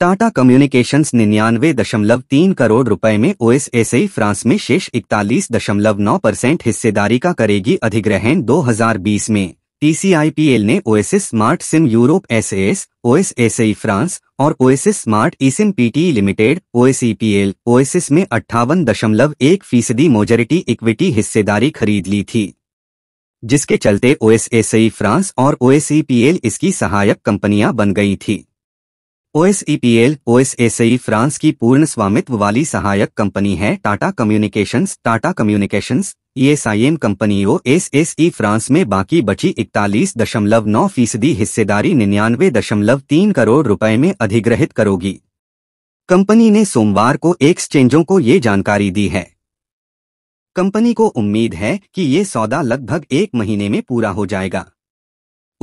Tata communications निन्यानवे दशमलव तीन करोड़ रुपए में ओएसएसआई फ्रांस में शेष इकतालीस दशमलव नौ परसेंट हिस्सेदारी का करेगी अधिग्रहण 2020 में टीसीआईपीएल ने O smart SIM Europe S S O France और OSS smart eSIM PT limited O S में अट्ठावन दशमलव एक फीसदी मोजोरिटी इक्विटी हिस्सेदारी खरीद ली थी जिसके चलते ओ फ्रांस और ओ इसकी सहायक कंपनियां बन गई थी ओएसईपीएल ओएसएसई फ्रांस की पूर्ण स्वामित्व वाली सहायक कंपनी है Tata Communications Tata Communications eSIM e company O S S E France में बाकी बची इकतालीस दशमलव नौ फीसदी हिस्सेदारी निन्यानवे दशमलव तीन करोड़ रुपए में अधिग्रहित करोगी कंपनी ने सोमवार को एक्सचेंजों को ये जानकारी दी है कंपनी को उम्मीद है कि ये सौदा लगभग एक महीने में पूरा हो जाएगा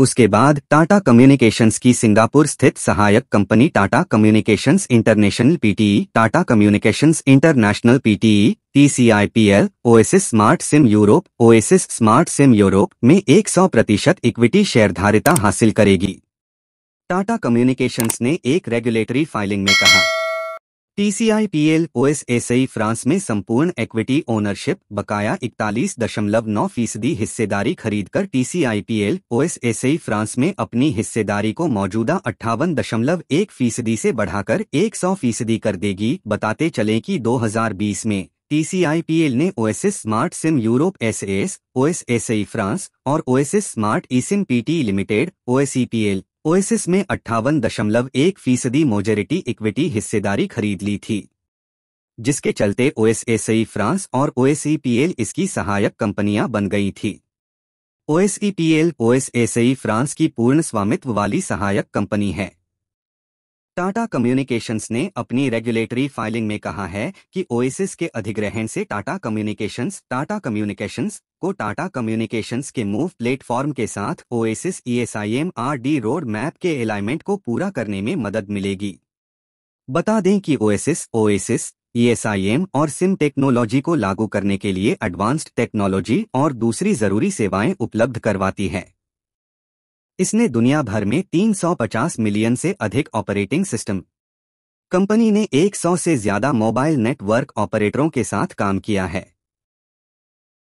उसके बाद टाटा कम्युनिकेशंस की सिंगापुर स्थित सहायक company Tata Communications International PTE Tata Communications International PTE TCIPL Oasis smart SIM Europe OSS smart SIM Europe में 100 प्रतिशत इक्विटी शेयरधारिता हासिल करेगी टाटा कम्युनिकेशंस ने एक रेगुलेटरी फाइलिंग में कहा TCI S S I France में संपूर्ण इक्विटी ओनरशिप बकाया इकतालीस दशमलव नौ फीसदी हिस्सेदारी खरीदकर O S S I France में अपनी हिस्सेदारी को मौजूदा अट्ठावन दशमलव एक फीसदी से बढ़ाकर एक सौ फीसदी कर देगी बताते चले कि 2020 में टीसीआईपीएल ने OSS smart SIM Europe S I France और OSS smart E SIM PT limited OSEPL OSS में अट्ठावन दशमलव एक फीसदी मोजरिटी इक्विटी हिस्सेदारी खरीद ली थी जिसके चलते ओएसएसई फ्रांस और ओएसईपीएल इसकी सहायक कंपनियां बन गई थी ओएसईपीएल ओएसएसई फ्रांस की पूर्ण स्वामित्व वाली सहायक कंपनी है टाटा कम्युनिकेशंस ने अपनी रेगुलेटरी फाइलिंग में कहा है कि ओएसएस के अधिग्रहण से टाटा कम्युनिकेशंस टाटा कम्युनिकेशंस आपको टाटा कम्युनिकेशंस के मूव प्लेटफॉर्म के साथ Oasis eSIM R D road map के अलाइनमेंट को पूरा करने में मदद मिलेगी बता दें कि ओएसिस ओएसिस ईएसआईएम e और सिम टेक्नोलॉजी को लागू करने के लिए एडवांस्ड टेक्नोलॉजी और दूसरी जरूरी सेवाएं उपलब्ध करवाती है इसने दुनिया भर में 350 मिलियन से अधिक ऑपरेटिंग सिस्टम कंपनी ने 100 से ज्यादा मोबाइल नेटवर्क ऑपरेटरों के साथ काम किया है